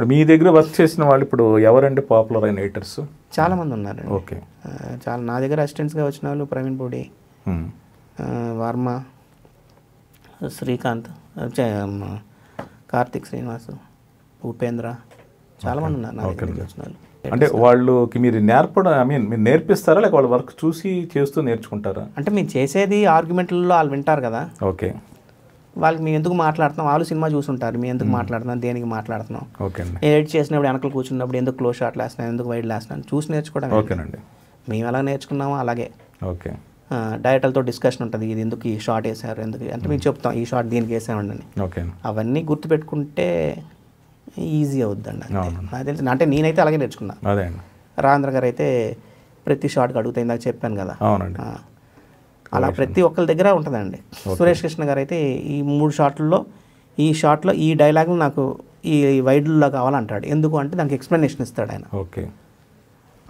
ఇప్పుడు మీ దగ్గర వర్క్ చేసిన వాళ్ళు ఇప్పుడు ఎవరండి పాపులర్ అయిన ఎయిటర్స్ చాలా మంది ఉన్నారు ఓకే చాలా నా దగ్గర అసిస్టెంట్స్గా వచ్చిన వాళ్ళు ప్రవీణ్ పూడి వర్మ శ్రీకాంత్ కార్తిక్ శ్రీనివాస్ ఉపేంద్ర చాలా మంది ఉన్నారు నా వచ్చిన వాళ్ళు అంటే వాళ్ళకి మీరు నేర్పడం ఐ మీన్ మీరు నేర్పిస్తారా లేక వాళ్ళు వర్క్ చూసి చేస్తూ నేర్చుకుంటారా అంటే మీరు చేసేది ఆర్గ్యుమెంట్లలో వాళ్ళు వింటారు కదా ఓకే వాళ్ళకి మేము ఎందుకు మాట్లాడుతున్నాం వాళ్ళు సినిమా చూసుంటారు మేము ఎందుకు మాట్లాడుతున్నాం దేనికి మాట్లాడుతున్నాం ఓకే ఎడిట్ చేసినప్పుడు వెనకలు కూర్చున్నప్పుడు ఎందుకు క్లోజ్ షాట్లు వేస్తున్నాను ఎందుకు వైడ్ లేస్తున్నాను చూసి నేర్చుకోవడం ఓకేనండి మేము ఎలా నేర్చుకున్నామో అలాగే ఓకే డైరెక్టర్తో డిస్కషన్ ఉంటుంది ఇది ఎందుకు ఈ షార్ట్ వేసారు ఎందుకు అంటే మేము చెప్తాం ఈ షార్ట్ దీనికి వేసామండి ఓకే అవన్నీ గుర్తుపెట్టుకుంటే ఈజీ అవుద్దండి నాకు తెలిసి అంటే నేనైతే అలాగే నేర్చుకున్నాను అదే గారు అయితే ప్రతి షార్ట్కి అడుగుతాయి ఇందాక చెప్పాను కదా అవునండి అలా ప్రతి ఒక్కరి దగ్గర ఉంటుందండి సురేష్ కృష్ణ గారు అయితే ఈ మూడు షాట్లలో ఈ షాట్లో ఈ డైలాగ్ నాకు ఈ వైడ్లో కావాలంటాడు ఎందుకు అంటే దానికి ఎక్స్ప్లెనేషన్ ఇస్తాడు ఆయన ఓకే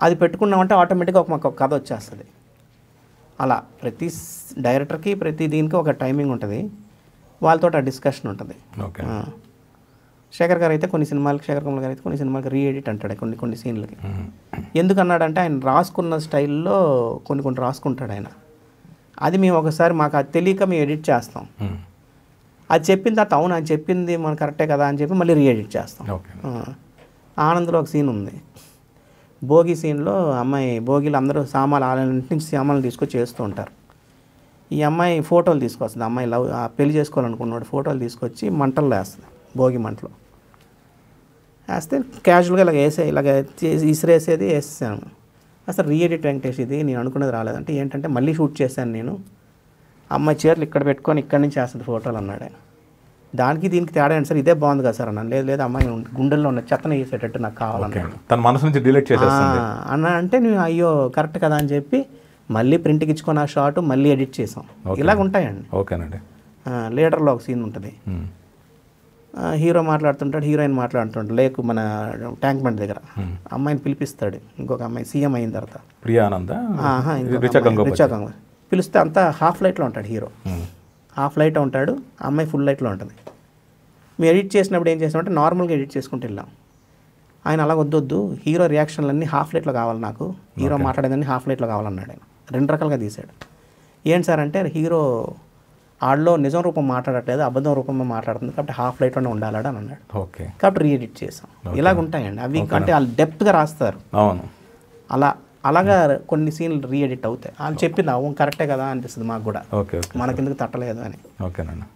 అది పెట్టుకున్నామంటే ఆటోమేటిక్గా ఒక మాకు కథ వచ్చేస్తుంది అలా ప్రతి డైరెక్టర్కి ప్రతి దీనికి ఒక టైమింగ్ ఉంటుంది వాళ్ళతో ఆ డిస్కషన్ ఉంటుంది ఓకే శేఖర్ గారు అయితే కొన్ని సినిమాలకి శేఖర్ కుమార్ గారు అయితే కొన్ని సినిమాలకి రీఎడిట్ అంటాడు కొన్ని కొన్ని సీన్లకి ఎందుకన్నాడంటే ఆయన రాసుకున్న స్టైల్లో కొన్ని కొన్ని రాసుకుంటాడు ఆయన అది మేము ఒకసారి మాకు అది తెలియక మేము ఎడిట్ చేస్తాం hmm. అది చెప్పిన తర్వాత అవును అది చెప్పింది మనం కరెక్టే కదా అని చెప్పి మళ్ళీ రీఎడిట్ చేస్తాం ఆనంద్లో ఒక సీన్ ఉంది భోగి సీన్లో అమ్మాయి భోగిలు అందరూ సామాన్లు వాళ్ళ నుంచి సామాన్లు తీసుకొచ్చి చేస్తూ ఉంటారు ఈ అమ్మాయి ఫోటోలు తీసుకొస్తుంది అమ్మాయి లవ్ పెళ్లి చేసుకోవాలనుకున్నాడు ఫోటోలు తీసుకొచ్చి మంటల్లో వేస్తుంది భోగి మంటలో వేస్తే క్యాజువల్గా ఇలాగ వేసే ఇలాగ ఇసిరేసేది వేసేసాను అసలు రీఎడిట్ వెంకటేష్ ఇది నేను అనుకున్నది రాలేదంటే ఏంటంటే మళ్ళీ షూట్ చేశాను నేను అమ్మాయి చీరలు ఇక్కడ పెట్టుకొని ఇక్కడ నుంచి వేస్తుంది ఫోటోలు అన్నాడు ఆయన దానికి దీనికి తేడా అండి సార్ ఇదే బాగుంది కదా సార్ అన్నాను లేదు లేదు అమ్మాయి గుండెల్లో ఉన్న చెత్తన వేసేటట్టు నాకు కావాలన్నాడు తన మనసు నుంచి డిలీట్ చేసేస్తుంది అన్న అంటే నువ్వు అయ్యో కరెక్ట్ కదా అని చెప్పి మళ్ళీ ప్రింట్కి ఇచ్చుకొని ఆ షాట్ మళ్ళీ ఎడిట్ చేసాం ఇలాగ ఉంటాయండి ఓకేనండి లీడర్లో ఒక సీన్ ఉంటుంది హీరో మాట్లాడుతుంటాడు హీరోయిన్ మాట్లాడుతుంటాడు లేకు మన ట్యాంక్ బండ్ దగ్గర అమ్మాయిని పిలిపిస్తాడు ఇంకొక అమ్మాయి సీఎం అయిన తర్వాత ప్రియానంద పిలిస్తే అంతా హాఫ్ లైట్లో ఉంటాడు హీరో హాఫ్ లైట్ ఉంటాడు అమ్మాయి ఫుల్ లైట్లో ఉంటుంది మేము ఎడిట్ చేసినప్పుడు ఏం చేసామంటే నార్మల్గా ఎడిట్ చేసుకుంటూ వెళ్ళాం ఆయన అలా వద్దొద్దు హీరో రియాక్షన్లన్నీ హాఫ్ లైట్లో కావాలి నాకు హీరో మాట్లాడేదాన్ని హాఫ్ లైట్లో కావాలన్నాడు ఆయన రెండు రకాలుగా తీశాడు ఏంటి సార్ అంటే హీరో ఆడలో నిజం రూపం మాట్లాడట్లేదు అబద్ధం రూపంలో మాట్లాడుతుంది కాబట్టి హాఫ్ లైట్ లైట్లోనే ఉండాలని అన్నాడు ఓకే కాబట్టి రీఎడిట్ చేసాం ఇలాగ ఉంటాయండి అవి అంటే వాళ్ళు డెప్త్గా రాస్తారు అవును అలా అలాగా కొన్ని సీన్లు రీఎడిట్ అవుతాయి వాళ్ళు చెప్పింది అవును కరెక్టే కదా అనిపిస్తుంది మాకు కూడా ఎందుకు తట్టలేదు అని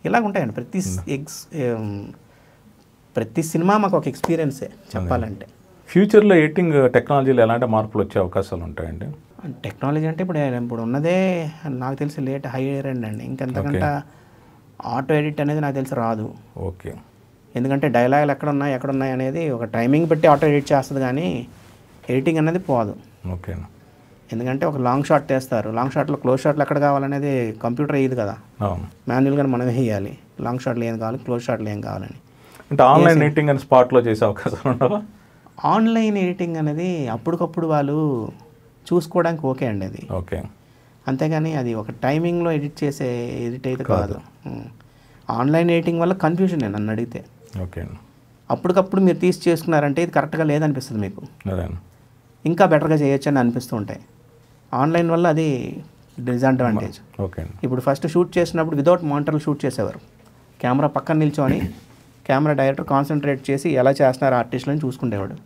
ఇలాగ ఉంటాయండి ప్రతి ఎక్స్ ప్రతి సినిమా మాకు ఒక ఎక్స్పీరియన్సే చెప్పాలంటే ఫ్యూచర్లో ఎడిటింగ్ టెక్నాలజీలో ఎలాంటి మార్పులు వచ్చే అవకాశాలు ఉంటాయండి టెక్నాలజీ అంటే ఇప్పుడు ఇప్పుడు ఉన్నదే నాకు తెలిసి లేట్ హైయర్ ఎండ్ అండి ఇంకెంతకంటే ఆటో ఎడిట్ అనేది నాకు తెలిసి రాదు ఓకే ఎందుకంటే డైలాగులు ఎక్కడ ఉన్నాయి ఎక్కడ ఉన్నాయి అనేది ఒక టైమింగ్ పెట్టి ఆటో ఎడిట్ చేస్తుంది కానీ ఎడిటింగ్ అనేది పోదు ఓకే ఎందుకంటే ఒక లాంగ్ షాట్ తీస్తారు లాంగ్ షాట్లో క్లోజ్ షాట్లు ఎక్కడ కావాలనేది కంప్యూటర్ వేయదు కదా మాన్యువల్గా మనమే వేయాలి లాంగ్ షాట్లు ఏం కావాలి క్లోజ్ షాట్లు ఏం కావాలని అంటే ఆన్లైన్ ఎడిటింగ్ అని స్పాట్లో చేసే అవకాశం ఆన్లైన్ ఎడిటింగ్ అనేది అప్పటికప్పుడు వాళ్ళు చూసుకోవడానికి ఓకే అండి అది ఓకే అంతేగాని అది ఒక టైమింగ్లో ఎడిట్ చేసే ఎడిట్ అయితే కాదు ఆన్లైన్ ఎడిటింగ్ వల్ల కన్ఫ్యూజన్ నన్ను అడిగితే ఓకే అప్పటికప్పుడు మీరు తీసి చేసుకున్నారంటే ఇది కరెక్ట్గా లేదనిపిస్తుంది మీకు ఇంకా బెటర్గా చేయొచ్చు అని అనిపిస్తూ ఉంటాయి ఆన్లైన్ వల్ల అది డిసడ్వాంటేజ్ ఓకే ఇప్పుడు ఫస్ట్ షూట్ చేసినప్పుడు వితౌట్ మానిటర్లు షూట్ చేసేవారు కెమెరా పక్కన నిల్చొని కెమెరా డైరెక్టర్ కాన్సన్ట్రేట్ చేసి ఎలా చేస్తున్నారు ఆర్టిస్టులని చూసుకునేవాడు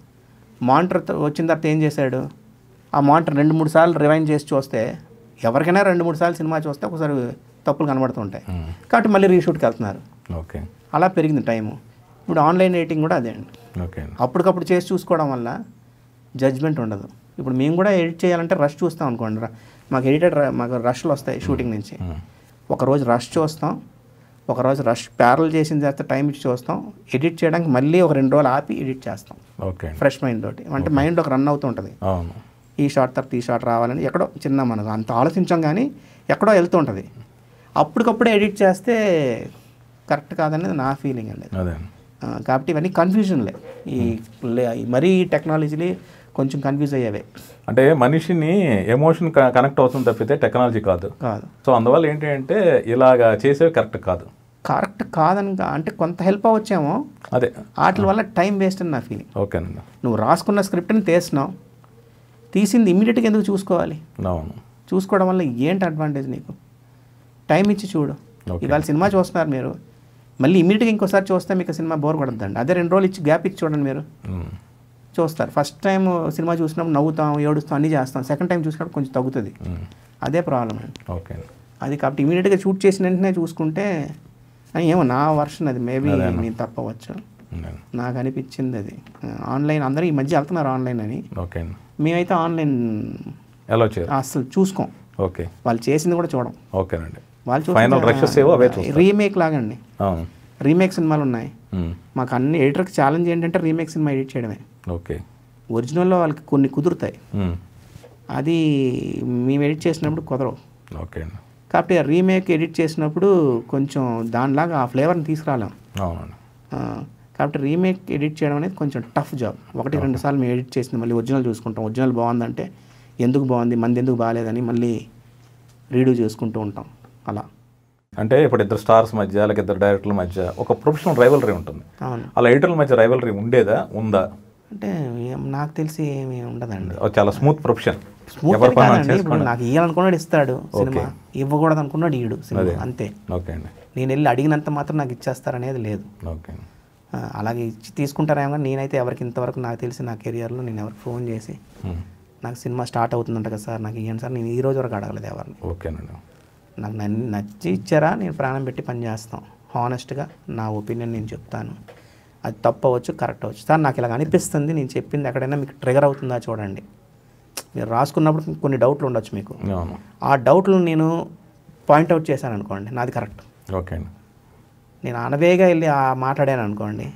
మానిటర్ వచ్చిన తర్వాత ఏం చేశాడు ఆ మాట రెండు మూడు సార్లు రివైండ్ చేసి చూస్తే ఎవరికైనా రెండు మూడు సార్లు సినిమా చూస్తే ఒకసారి తప్పులు కనబడుతుంటాయి కాబట్టి మళ్ళీ రీషూట్కి వెళ్తున్నారు ఓకే అలా పెరిగింది టైము ఇప్పుడు ఆన్లైన్ ఎడిటింగ్ కూడా అదే అండి ఓకే అప్పటికప్పుడు చేసి చూసుకోవడం వల్ల జడ్జ్మెంట్ ఉండదు ఇప్పుడు మేము కూడా ఎడిట్ చేయాలంటే రష్ చూస్తాం అనుకోండి మాకు ఎడిటెడ్ మాకు రష్లు వస్తాయి షూటింగ్ నుంచి ఒకరోజు రష్ చూస్తాం ఒకరోజు రష్ ప్యారల్ చేసిన తర్వాత టైం ఇచ్చి చూస్తాం ఎడిట్ చేయడానికి మళ్ళీ ఒక రెండు రోజులు ఆపి ఎడిట్ చేస్తాం ఓకే ఫ్రెష్ మైండ్ తోటి అంటే మైండ్ ఒక రన్ అవుతూ ఉంటుంది ఈ షాట్ తర్వాత ఈ షాట్ రావాలని ఎక్కడో చిన్న మనం అంత ఆలోచించాం కానీ ఎక్కడో వెళ్తూ ఉంటుంది అప్పటికప్పుడే ఎడిట్ చేస్తే కరెక్ట్ కాదనేది నా ఫీలింగ్ అండి కాబట్టి ఇవన్నీ కన్ఫ్యూజన్లే ఈ మరీ టెక్నాలజీని కొంచెం కన్ఫ్యూజ్ అయ్యేవే అంటే మనిషిని ఎమోషన్ కనెక్ట్ అవుతుంది తప్పితే టెక్నాలజీ కాదు కాదు సో అందువల్ల ఏంటి అంటే ఇలాగ చేసేవి కరెక్ట్ కాదు కరెక్ట్ కాదని అంటే కొంత హెల్ప్ అవచ్చేమో అదే వాటి వల్ల టైం వేస్ట్ అని నా ఫీలింగ్ ఓకేనండి నువ్వు రాసుకున్న స్క్రిప్ట్ని తీస్తున్నావు తీసింది ఇమ్మీడియట్గా ఎందుకు చూసుకోవాలి చూసుకోవడం వల్ల ఏంటి అడ్వాంటేజ్ నీకు టైం ఇచ్చి చూడు ఇవాళ సినిమా చూస్తున్నారు మీరు మళ్ళీ ఇమీడియట్గా ఇంకోసారి చూస్తే మీకు సినిమా బోర్ కొడద్దండి అదే రెండు రోజులు ఇచ్చి గ్యాప్ ఇచ్చి చూడండి మీరు hmm. చూస్తారు ఫస్ట్ టైం సినిమా చూసినప్పుడు నవ్వుతాం ఏడుస్తాం అన్నీ చేస్తాం సెకండ్ టైం చూసినప్పుడు కొంచెం తగ్గుతుంది hmm. అదే ప్రాబ్లం అండి ఓకే అది కాబట్టి ఇమీడియట్గా షూట్ చేసిన వెంటనే చూసుకుంటే ఏమో నా వర్షన్ అది మేబీ నేను తప్పవచ్చు నాకు అనిపించింది అది ఆన్లైన్ అందరూ ఈ మధ్య వెళ్తున్నారు ఆన్లైన్ అని ఓకే మేమైతే ఆన్లైన్ ఎలా చేయాలి అసలు చూసుకోం ఓకే వాళ్ళు చేసింది కూడా చూడం ఓకేనండి వాళ్ళు రీమేక్ రీమేక్ అండి రీమేక్ సినిమాలు ఉన్నాయి మాకు అన్ని ఎడిటర్కి ఛాలెంజ్ ఏంటంటే రీమేక్ సినిమా ఎడిట్ చేయడమే ఓకే ఒరిజినల్లో వాళ్ళకి కొన్ని కుదురుతాయి అది మేము ఎడిట్ చేసినప్పుడు కుదరవు ఓకే కాబట్టి రీమేక్ ఎడిట్ చేసినప్పుడు కొంచెం దానిలాగా ఆ ఫ్లేవర్ని తీసుకురాలేము కాబట్టి రీమేక్ ఎడిట్ చేయడం అనేది కొంచెం టఫ్ జాబ్ ఒకటి రెండు సార్లు మేము ఎడిట్ చేసింది మళ్ళీ ఒరిజినల్ చూసుకుంటాం ఒరిజినల్ బాగుందంటే ఎందుకు బాగుంది మంది ఎందుకు బాగాలేదని మళ్ళీ రీడూ చేసుకుంటూ ఉంటాం అలా అంటే ఇప్పుడు ఇద్దరు స్టార్స్ మధ్య లేక ఇద్దరు డైరెక్టర్ల మధ్య ఒక ప్రొఫెషనల్ రైవలరీ ఉంటుంది అలా ఎడిటర్ల మధ్య రైవలరీ ఉండేదా ఉందా అంటే నాకు తెలిసి ఏమి ఉండదండి చాలా స్మూత్ ప్రొఫెషన్ స్మూత్ నాకు ఇవ్వాలనుకున్నాడు ఇస్తాడు సినిమా ఇవ్వకూడదు అనుకున్నాడు ఈడు సినిమా అంతే ఓకే అండి నేను వెళ్ళి అడిగినంత మాత్రం నాకు ఇచ్చేస్తారనేది లేదు ఓకే అలాగే ఇచ్చి తీసుకుంటారేమో కానీ నేనైతే ఎవరికి ఇంతవరకు నాకు తెలిసి నా కెరియర్లో నేను ఎవరికి ఫోన్ చేసి నాకు సినిమా స్టార్ట్ అవుతుందంట కదా సార్ నాకు ఇవ్వండి సార్ నేను ఈ రోజు వరకు అడగలేదు ఎవరిని ఓకేనండి నాకు నన్ను నచ్చి ఇచ్చారా నేను ప్రాణం పెట్టి పని చేస్తాం హానెస్ట్గా నా ఒపీనియన్ నేను చెప్తాను అది తప్పవచ్చు కరెక్ట్ అవ్వచ్చు సార్ నాకు ఇలాగ అనిపిస్తుంది నేను చెప్పింది ఎక్కడైనా మీకు ట్రిగర్ అవుతుందా చూడండి మీరు రాసుకున్నప్పుడు కొన్ని డౌట్లు ఉండొచ్చు మీకు ఆ డౌట్లు నేను పాయింట్అవుట్ చేశాను అనుకోండి నాది కరెక్ట్ ఓకే అండి నేను ఆనవేగా వెళ్ళి మాట్లాడాను అనుకోండి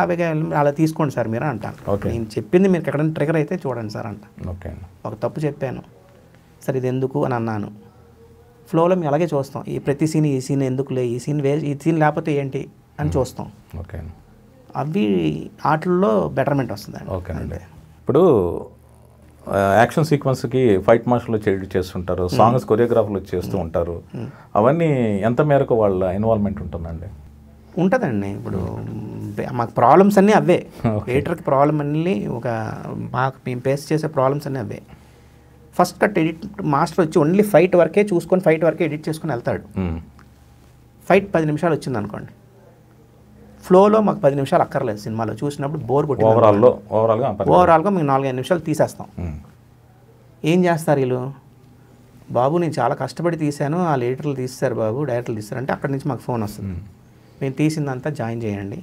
ఆవేగా వెళ్ళి అలా తీసుకోండి సార్ మీరు అంటాను నేను చెప్పింది మీరు ఎక్కడైనా ట్రిగర్ అయితే చూడండి సార్ అంట ఓకే ఒక తప్పు చెప్పాను సార్ ఇది ఎందుకు అని అన్నాను ఫ్లోలో మేము అలాగే చూస్తాం ఈ ప్రతి సీన్ ఈ సీన్ ఎందుకులే ఈ సీన్ వే ఈ సీన్ లేకపోతే ఏంటి అని చూస్తాం ఓకే అవి ఆటల్లో బెటర్మెంట్ వస్తుందండి అండి ఇప్పుడు యాక్షన్ సీక్వెన్స్కి ఫైట్ మాస్టర్లు చేస్తుంటారు సాంగ్స్ కొరియోగ్రాఫర్లు చేస్తూ ఉంటారు అవన్నీ ఎంత మేరకు వాళ్ళ ఇన్వాల్వ్మెంట్ ఉంటుందండి ఉంటుందండి ఇప్పుడు మాకు ప్రాబ్లమ్స్ అన్నీ అవే ఎడిటర్కి ప్రాబ్లం అన్నీ ఒక మాకు మేము ఫేస్ చేసే ప్రాబ్లమ్స్ అన్నీ అవే ఫస్ట్ కట్ ఎడిట్ మాస్టర్ వచ్చి ఓన్లీ ఫైట్ వరకే చూసుకొని ఫైట్ వరకే ఎడిట్ చేసుకొని వెళ్తాడు ఫైట్ పది నిమిషాలు వచ్చింది అనుకోండి ఫ్లోలో మాకు పది నిమిషాలు అక్కర్లేదు సినిమాలో చూసినప్పుడు బోర్ కొట్టి ఓవరాల్లో ఓవరాల్గా ఓవరాల్గా మేము నాలుగైదు నిమిషాలు తీసేస్తాం ఏం చేస్తారు వీళ్ళు బాబు నేను చాలా కష్టపడి తీశాను ఆ ఎడిటర్లు తీస్తారు బాబు డైరెక్టర్లు తీస్తారు అంటే అక్కడి నుంచి మాకు ఫోన్ వస్తుంది మేము తీసిందంతా జాయిన్ చేయండి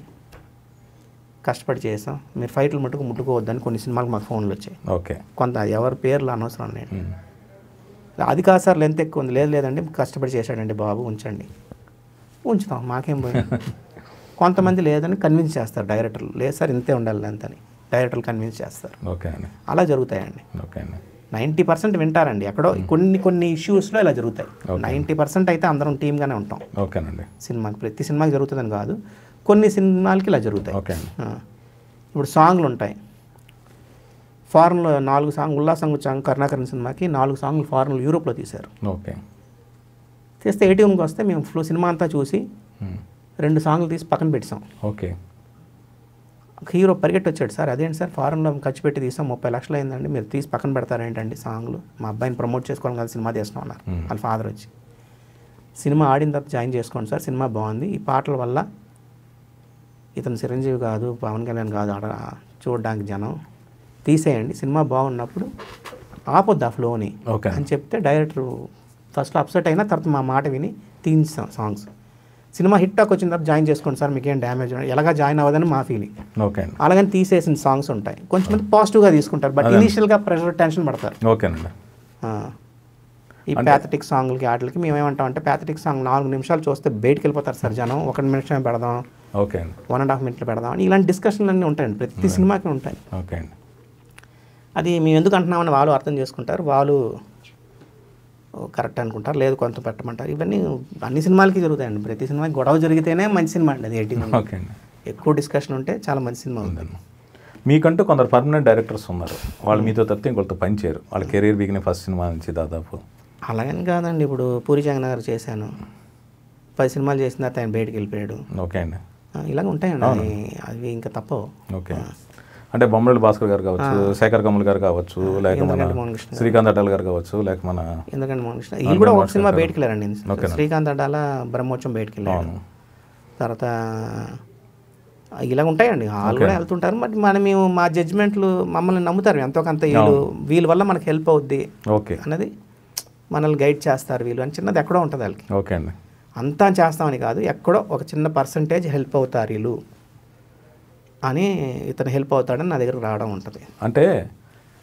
కష్టపడి చేసాం మీరు ఫైట్లు మటుకు ముట్టుకోవద్దని కొన్ని సినిమాలు మాకు ఫోన్లు వచ్చాయి ఓకే కొంత ఎవరి పేర్లు అనవసరం నేను అది కాదు సార్ లెంత్ ఎక్కువ ఉంది లేదు లేదండి కష్టపడి చేశాడండి బాబు ఉంచండి ఉంచుతాం మాకేం పోయింది కొంతమంది లేదని కన్విన్స్ చేస్తారు డైరెక్టర్లు లేదు సార్ ఇంతే ఉండాలి లెంత్ అని డైరెక్టర్లు కన్విన్స్ చేస్తారు ఓకే అలా జరుగుతాయండి ఓకే అండి నైంటీ పర్సెంట్ వింటారండి ఎక్కడో కొన్ని కొన్ని ఇష్యూస్లో ఇలా జరుగుతాయి నైంటీ పర్సెంట్ అయితే అందరం టీమ్గానే ఉంటాం ఓకేనండి సినిమాకి ప్రతి సినిమాకి జరుగుతుందని కాదు కొన్ని సినిమాలకి ఇలా జరుగుతాయి ఓకే ఇప్పుడు సాంగ్లు ఉంటాయి ఫారెన్లో నాలుగు సాంగ్ ఉల్లా సాంగ్ సాంగ్ కర్ణాకరణ సినిమాకి నాలుగు సాంగ్లు ఫారెన్లో యూరోప్లో తీశారు ఓకే తీస్తే ఏటీఎంకి వస్తే మేము ఫ్లో సినిమా అంతా చూసి రెండు సాంగ్లు తీసి పక్కన పెట్టాం ఓకే హీరో పరిగెట్టి వచ్చాడు సార్ అదేంటి సార్ ఫారెన్లో ఖర్చు పెట్టి తీసాం ముప్పై లక్షలు అయిందండి మీరు తీసి పక్కన పెడతారు ఏంటండి సాంగ్లు మా అబ్బాయిని ప్రమోట్ చేసుకోవడం కదా సినిమా చేస్తున్నాం అన్నారు వాళ్ళ ఫాదర్ వచ్చి సినిమా ఆడిన తర్వాత జాయిన్ చేసుకోండి సార్ సినిమా బాగుంది ఈ పాటల వల్ల ఇతను చిరంజీవి కాదు పవన్ కళ్యాణ్ కాదు ఆడ చూడడానికి జనం తీసేయండి సినిమా బాగున్నప్పుడు ఆపొద్దు ఆ ఫ్లోని అని చెప్తే డైరెక్టర్ ఫస్ట్ అప్సెట్ అయినా తర్వాత మా మాట విని తీయించాం సాంగ్స్ సినిమా హిట్ టాక్ వచ్చిన తర్వాత జాయిన్ చేసుకోండి సార్ మీకేం డ్యామేజ్ ఎలాగా జాయిన్ అవ్వదని మా ఫీలింగ్ ఓకే అలాగని తీసేసిన సాంగ్స్ ఉంటాయి కొంచెం పాజిటివ్గా తీసుకుంటారు బట్ ఇనిషియల్గా ప్రెషర్ టెన్షన్ పడతారు ఓకేనండి ఈ ప్యాథటిక్ సాంగ్లకి వాటికి మేము ఏమంటాం అంటే ప్యాథటిక్ సాంగ్ నాలుగు నిమిషాలు చూస్తే బయటికి వెళ్ళిపోతారు సార్ జనం ఒక నిమిషం పెడదాం ఓకే వన్ అండ్ హాఫ్ మినిట్లు పెడదాం అని ఇలాంటి డిస్కషన్లు అన్నీ ఉంటాయండి ప్రతి సినిమాకి ఉంటాయి ఓకే అది మేము ఎందుకు అంటున్నామని వాళ్ళు అర్థం చేసుకుంటారు వాళ్ళు కరెక్ట్ అనుకుంటారు లేదు కొంత పెట్టమంటారు ఇవన్నీ అన్ని సినిమాలకి జరుగుతాయండి ప్రతి సినిమాకి గొడవ జరిగితేనే మంచి సినిమా అండి అది ఎయిటీన్ ఎక్కువ డిస్కషన్ ఉంటే చాలా మంచి సినిమా అవుతుంది మీకంటూ కొందరు పర్మనెంట్ డైరెక్టర్స్ ఉన్నారు వాళ్ళు మీతో తప్పితే ఇంకొకరితో పనిచేయరు వాళ్ళ కెరీర్ బిగిన ఫస్ట్ సినిమా నుంచి దాదాపు అలాగని కాదండి ఇప్పుడు పూరి జగన్నాథ్ చేశాను పది సినిమాలు చేసిన తర్వాత ఆయన బయటకు వెళ్ళిపోయాడు ఓకే అండి ఇలాగ ఉంటాయండి అవి ఇంకా తప్పవు ఓకే అంటే బొమ్మరెడ్డి భాస్కర్ గారు కావచ్చు శేఖర్ కమల్ గారు కావచ్చు లేక మన శ్రీకాంత్ అడ్డాల గారు కావచ్చు లేక మన ఎందుకంటే మోహన్కృష్ణ కూడా ఒక సినిమా బయటకి వెళ్ళారండి శ్రీకాంత్ అడ్డాల బ్రహ్మోత్సవం బయటకి వెళ్ళాను తర్వాత ఇలా ఉంటాయండి వాళ్ళు కూడా వెళ్తుంటారు బట్ మన మేము మా జడ్జ్మెంట్లు మమ్మల్ని నమ్ముతారు ఎంతో కొంత వీళ్ళు వీళ్ళ వల్ల మనకు హెల్ప్ అవుద్ది ఓకే అన్నది మనల్ని గైడ్ చేస్తారు వీళ్ళు అని చిన్నది ఎక్కడో ఉంటుంది వాళ్ళకి ఓకే అండి అంతా చేస్తామని కాదు ఎక్కడో ఒక చిన్న పర్సంటేజ్ హెల్ప్ అవుతారు వీళ్ళు అని ఇతను హెల్ప్ అవుతాడని నా దగ్గర రావడం ఉంటుంది అంటే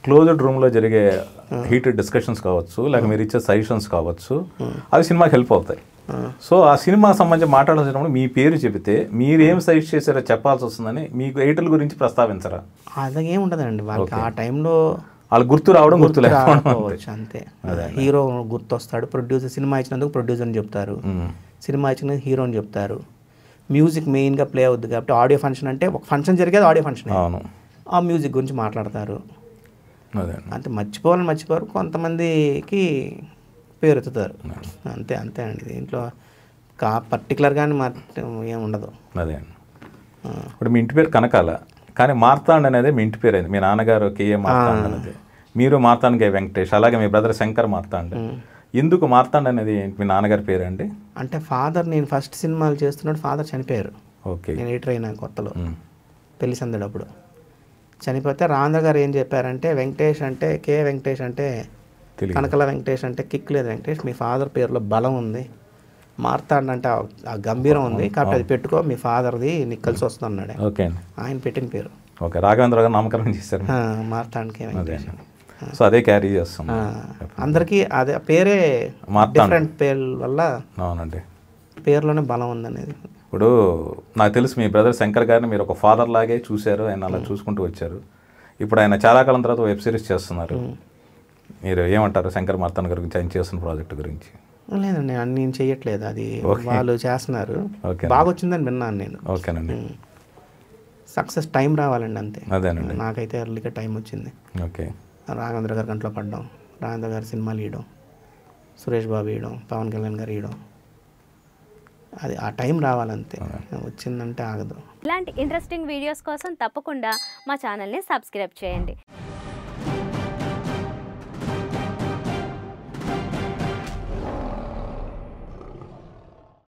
క్లోజ్డ్ రూమ్లో జరిగే హీటెడ్ డిస్కషన్స్ కావచ్చు లేక మీరు ఇచ్చే సజెషన్స్ కావచ్చు అవి సినిమాకి హెల్ప్ అవుతాయి సో ఆ సినిమా సంబంధించి మాట్లాడాల్సినప్పుడు మీ పేరు చెబితే మీరు ఏం సజెస్ట్ చేశారో చెప్పాల్సి వస్తుందని మీకు ఎయిటల్ గురించి ప్రస్తావించరా అలాగే ఉండదండి వాళ్ళకి ఆ టైంలో వాళ్ళు గుర్తు రావడం గుర్తు అంతే హీరో గుర్తొస్తాడు ప్రొడ్యూసర్ సినిమా ఇచ్చినందుకు ప్రొడ్యూసర్ అని చెప్తారు సినిమా ఇచ్చిన హీరో అని చెప్తారు మ్యూజిక్ మెయిన్గా ప్లే అవుద్ది కాబట్టి ఆడియో ఫంక్షన్ అంటే ఒక ఫంక్షన్ జరిగేది ఆడియో ఫంక్షన్ అవును ఆ మ్యూజిక్ గురించి మాట్లాడతారు అంతే మర్చిపోవాలని మర్చిపోరు కొంతమందికి పేరెత్తుతారు అంతే అంతే అండి దీంట్లో కా పర్టికులర్గా ఏమి ఉండదు అదే అండి ఇప్పుడు మీ ఇంటి పేరు కనకాల కానీ మార్తాండ్ అనేది మీ ఇంటి పేరు అయింది మీ నాన్నగారు కేఏ మార్తాండ్ అనేది మీరు మార్తాండ్ కే వెంకటేష్ అలాగే మీ బ్రదర్ శంకర్ మార్తాండ్ ఎందుకు మార్తాండ్ అనేది మీ నాన్నగారి పేరు అండి అంటే ఫాదర్ నేను ఫస్ట్ సినిమాలు చేస్తున్నాడు ఫాదర్ చనిపోయారు ఓకే నేను ఎడిటర్ అయినా కొత్తలో పెళ్లి సందడప్పుడు చనిపోతే రాంధ్ర గారు ఏం చెప్పారంటే వెంకటేష్ అంటే కే వెంకటేష్ అంటే కనకల వెంకటేష్ అంటే కిక్ లేదు వెంకటేష్ మీ ఫాదర్ పేరులో బలం ఉంది మార్తాండంటే ఆ గంభీరం ఉంది కాబట్టి అది పెట్టుకో మీ ఫాదర్ది నీకు కలిసి వస్తుంది అన్నాడు ఓకే ఆయన పెట్టిన పేరు ఓకే రాఘవేంద్ర గారు నామకరణం చేశారు మార్తాండ్కి వెంకటేష్ సో అదే క్యారీ చేస్తాం అందరికీ అదే పేరే డిఫరెంట్ పేర్ల వల్ల అవునండి పేర్లోనే బలం ఉందనేది ఇప్పుడు నాకు తెలుసు మీ బ్రదర్ శంకర్ గారిని మీరు ఒక ఫాదర్ లాగే చూశారు ఆయన అలా చూసుకుంటూ వచ్చారు ఇప్పుడు ఆయన చాలా కాలం తర్వాత వెబ్ సిరీస్ చేస్తున్నారు మీరు ఏమంటారు శంకర్ మార్తన్ గారి గురించి ఆయన చేస్తున్న ప్రాజెక్ట్ గురించి లేదండి నేను చేయట్లేదు అది వాళ్ళు చేస్తున్నారు బాగా వచ్చిందని విన్నాను నేను ఓకేనండి సక్సెస్ టైం రావాలండి అంతే అదేనండి నాకైతే ఎర్లీగా టైం వచ్చింది ఓకే రాఘవేంద్ర గారి కంట్లో పడ్డం రాఘవేంద్ర గారి సినిమాలు ఇవ్వడం సురేష్ బాబు ఇవ్వడం పవన్ కళ్యాణ్ గారు ఇవ్వడం అది ఆ టైం రావాలంతే వచ్చిందంటే ఆగదు ఇలాంటి ఇంట్రెస్టింగ్ వీడియోస్ కోసం తప్పకుండా మా ఛానల్ని సబ్స్క్రైబ్ చేయండి